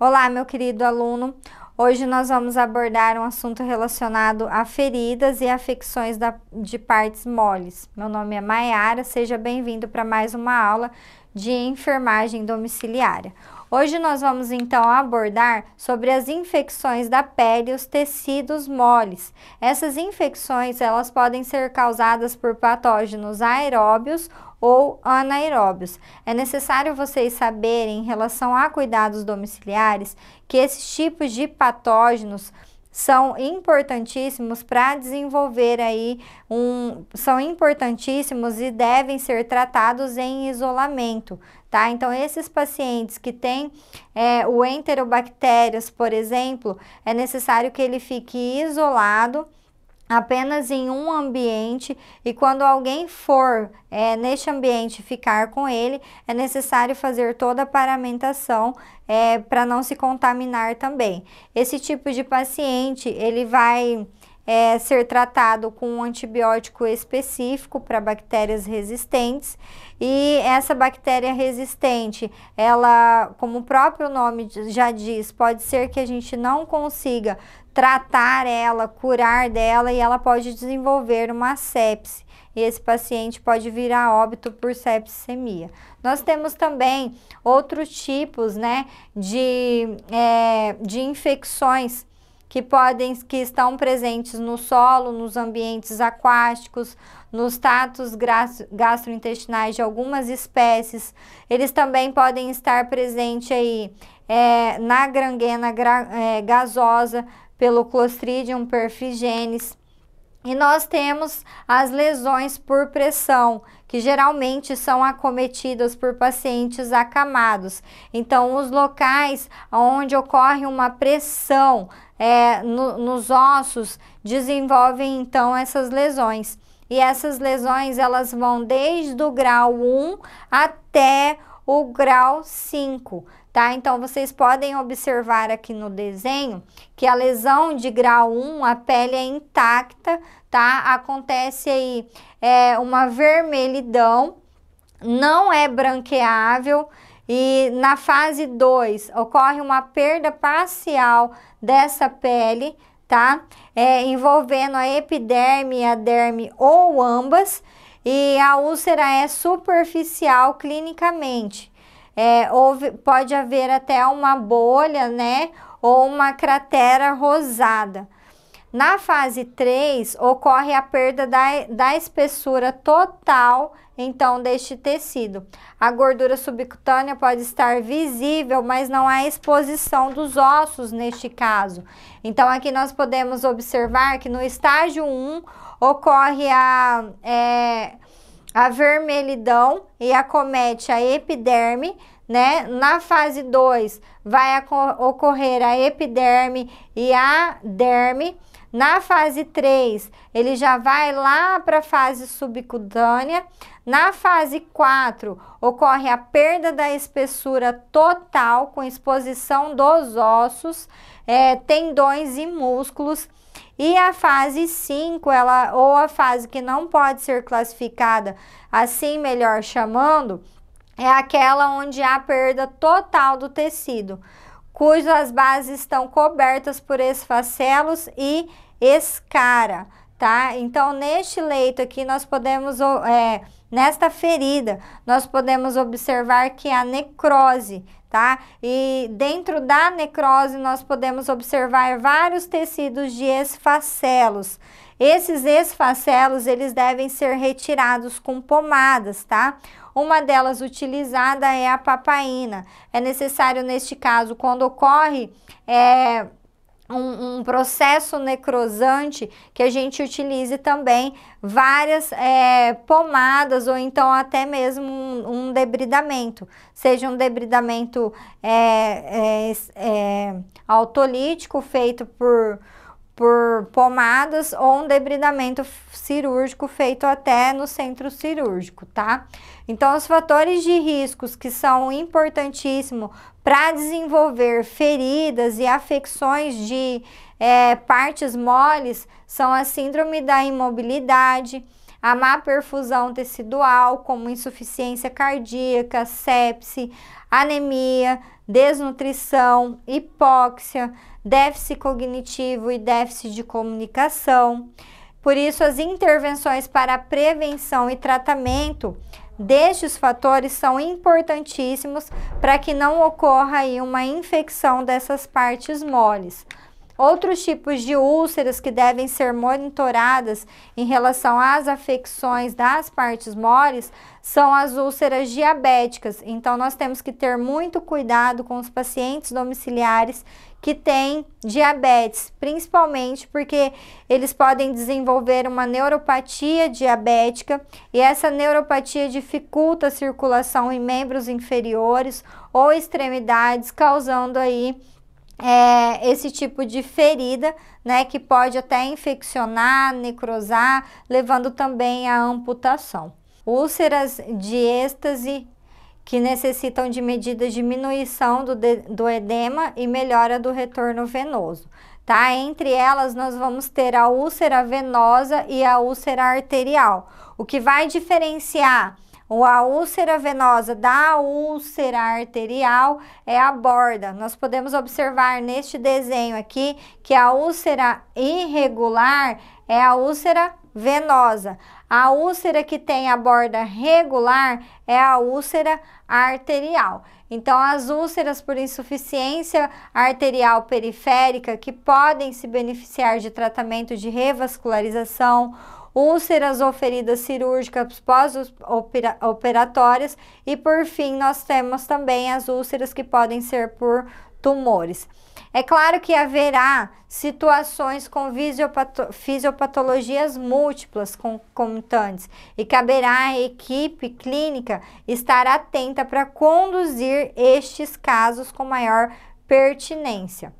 Olá, meu querido aluno. Hoje nós vamos abordar um assunto relacionado a feridas e afecções da, de partes moles. Meu nome é Maiara, seja bem-vindo para mais uma aula de enfermagem domiciliária. Hoje nós vamos então abordar sobre as infecções da pele e os tecidos moles. Essas infecções, elas podem ser causadas por patógenos aeróbios ou anaeróbios. É necessário vocês saberem, em relação a cuidados domiciliares, que esses tipos de patógenos são importantíssimos para desenvolver aí um são importantíssimos e devem ser tratados em isolamento, tá? Então esses pacientes que têm é, o enterobactérias, por exemplo, é necessário que ele fique isolado apenas em um ambiente e quando alguém for é, neste ambiente ficar com ele, é necessário fazer toda a paramentação é, para não se contaminar também. Esse tipo de paciente, ele vai é, ser tratado com um antibiótico específico para bactérias resistentes. E essa bactéria resistente, ela, como o próprio nome já diz, pode ser que a gente não consiga tratar ela, curar dela e ela pode desenvolver uma sepse. E esse paciente pode virar óbito por sepsemia. Nós temos também outros tipos, né, de, é, de infecções que podem que estão presentes no solo, nos ambientes aquáticos, nos tatos gastrointestinais de algumas espécies. Eles também podem estar presentes aí é, na granguena gra, é, gasosa pelo Clostridium perfigenes. E nós temos as lesões por pressão, que geralmente são acometidas por pacientes acamados. Então, os locais onde ocorre uma pressão é, no, nos ossos desenvolvem então essas lesões. E essas lesões elas vão desde o grau 1 até o grau 5, tá? Então vocês podem observar aqui no desenho que a lesão de grau 1, a pele é intacta, tá? Acontece aí é, uma vermelhidão, não é branqueável, e na fase 2 ocorre uma perda parcial dessa pele, tá? É, envolvendo a epiderme, a derme ou ambas. E a úlcera é superficial clinicamente. É, houve, pode haver até uma bolha, né? Ou uma cratera rosada. Na fase 3, ocorre a perda da, da espessura total, então, deste tecido. A gordura subcutânea pode estar visível, mas não há exposição dos ossos neste caso. Então, aqui nós podemos observar que no estágio 1 ocorre a, é, a vermelhidão e acomete a epiderme, né? Na fase 2 vai ocorrer a epiderme e a derme. Na fase 3, ele já vai lá para a fase subcutânea. Na fase 4, ocorre a perda da espessura total com exposição dos ossos, é, tendões e músculos. E a fase 5, ela, ou a fase que não pode ser classificada assim melhor chamando, é aquela onde há perda total do tecido cujas bases estão cobertas por esfacelos e escara, tá? Então, neste leito aqui, nós podemos, é, nesta ferida, nós podemos observar que a necrose, tá? E dentro da necrose, nós podemos observar vários tecidos de esfacelos. Esses esfacelos, eles devem ser retirados com pomadas, tá? Uma delas utilizada é a papaína. É necessário, neste caso, quando ocorre. É, um, um, processo necrosante que a gente utilize também várias é, pomadas ou então até mesmo um, um debridamento, seja um debridamento é, é, é autolítico feito por por pomadas ou um debridamento cirúrgico feito até no centro cirúrgico, tá? Então, os fatores de riscos que são importantíssimos para desenvolver feridas e afecções de é, partes moles são a síndrome da imobilidade, a má perfusão tecidual, como insuficiência cardíaca, sepse, anemia, desnutrição, hipóxia, déficit cognitivo e déficit de comunicação. Por isso, as intervenções para prevenção e tratamento destes fatores são importantíssimos para que não ocorra aí uma infecção dessas partes moles. Outros tipos de úlceras que devem ser monitoradas em relação às afecções das partes moles são as úlceras diabéticas. Então, nós temos que ter muito cuidado com os pacientes domiciliares que têm diabetes, principalmente porque eles podem desenvolver uma neuropatia diabética e essa neuropatia dificulta a circulação em membros inferiores ou extremidades, causando aí é, esse tipo de ferida, né, que pode até infeccionar, necrosar, levando também à amputação. Úlceras de êxtase que necessitam de medidas de diminuição do, de, do edema e melhora do retorno venoso. Tá? Entre elas, nós vamos ter a úlcera venosa e a úlcera arterial. O que vai diferenciar ou a úlcera venosa da úlcera arterial é a borda. Nós podemos observar neste desenho aqui que a úlcera irregular é a úlcera venosa. A úlcera que tem a borda regular é a úlcera arterial. Então, as úlceras por insuficiência arterial periférica que podem se beneficiar de tratamento de revascularização úlceras ou feridas cirúrgicas pós-operatórias e por fim nós temos também as úlceras que podem ser por tumores. É claro que haverá situações com fisiopato fisiopatologias múltiplas concomitantes e caberá à equipe clínica estar atenta para conduzir estes casos com maior pertinência.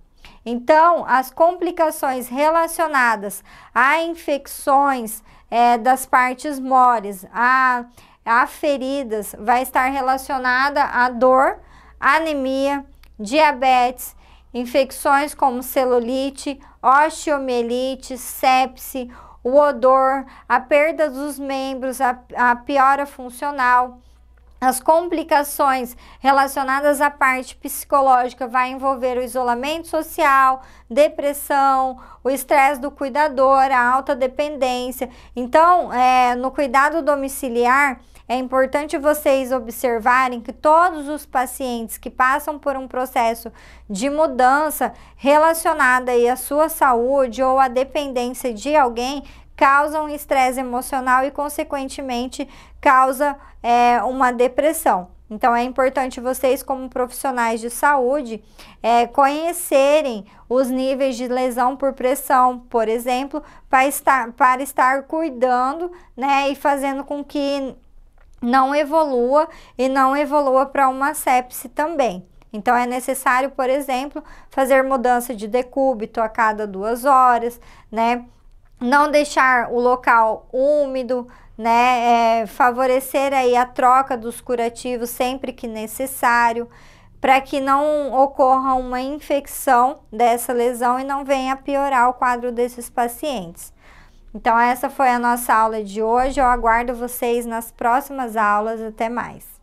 Então, as complicações relacionadas a infecções é, das partes mores, a, a feridas, vai estar relacionada a dor, anemia, diabetes, infecções como celulite, osteomielite, sepse, o odor, a perda dos membros, a, a piora funcional, as complicações relacionadas à parte psicológica vai envolver o isolamento social, depressão, o estresse do cuidador, a alta dependência. Então, é, no cuidado domiciliar, é importante vocês observarem que todos os pacientes que passam por um processo de mudança relacionada à sua saúde ou à dependência de alguém causa um estresse emocional e, consequentemente, causa é, uma depressão. Então, é importante vocês, como profissionais de saúde, é, conhecerem os níveis de lesão por pressão, por exemplo, para estar, para estar cuidando né, e fazendo com que não evolua e não evolua para uma sepse também. Então, é necessário, por exemplo, fazer mudança de decúbito a cada duas horas, né? não deixar o local úmido, né? É, favorecer aí a troca dos curativos sempre que necessário, para que não ocorra uma infecção dessa lesão e não venha piorar o quadro desses pacientes. Então, essa foi a nossa aula de hoje. Eu aguardo vocês nas próximas aulas. Até mais!